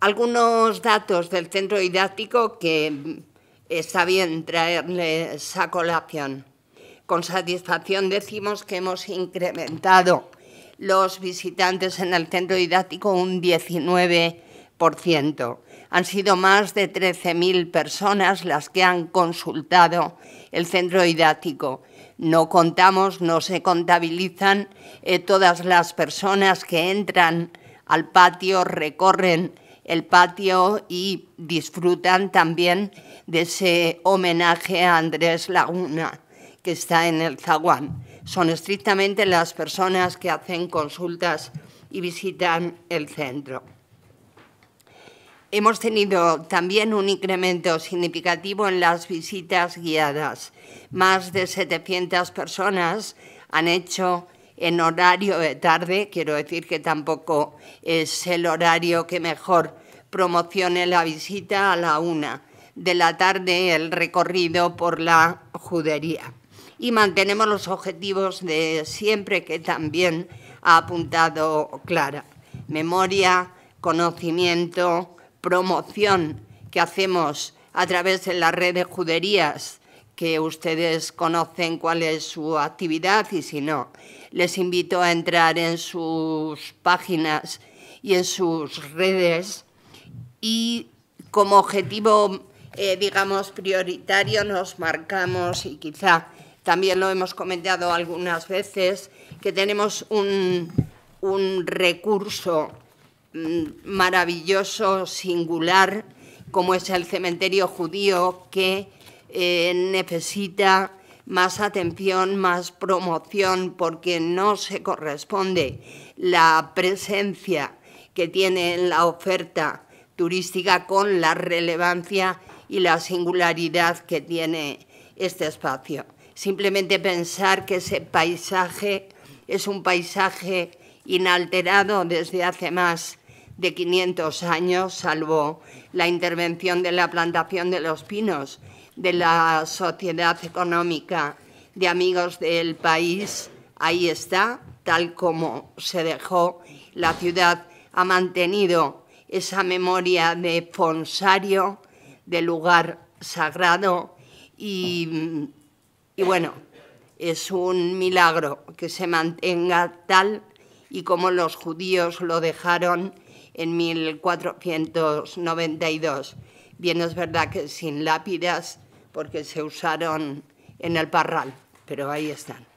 Algunos datos del centro didáctico que mm, está bien traerles a colación. Con satisfacción decimos que hemos incrementado los visitantes en el centro didáctico un 19%. Han sido más de 13.000 personas las que han consultado el centro didáctico. No contamos, no se contabilizan eh, todas las personas que entran al patio, recorren el patio y disfrutan también de ese homenaje a Andrés Laguna, que está en el zaguán. Son estrictamente las personas que hacen consultas y visitan el centro. Hemos tenido también un incremento significativo en las visitas guiadas. Más de 700 personas han hecho en horario de tarde, quiero decir que tampoco es el horario que mejor promocione la visita a la una de la tarde el recorrido por la judería. Y mantenemos los objetivos de siempre que también ha apuntado Clara. Memoria, conocimiento, promoción que hacemos a través de la red de juderías que ustedes conocen cuál es su actividad y si no, les invito a entrar en sus páginas y en sus redes y como objetivo, eh, digamos, prioritario nos marcamos y quizá también lo hemos comentado algunas veces, que tenemos un, un recurso mm, maravilloso, singular, como es el cementerio judío, que eh, necesita más atención, más promoción, porque no se corresponde la presencia que tiene la oferta turística con la relevancia y la singularidad que tiene este espacio. Simplemente pensar que ese paisaje es un paisaje inalterado desde hace más de 500 años, salvo la intervención de la plantación de los pinos, de la sociedad económica de amigos del país, ahí está, tal como se dejó. La ciudad ha mantenido esa memoria de Fonsario, de lugar sagrado, y, y bueno, es un milagro que se mantenga tal y como los judíos lo dejaron en 1492. Bien, es verdad que sin lápidas porque se usaron en el parral, pero ahí están.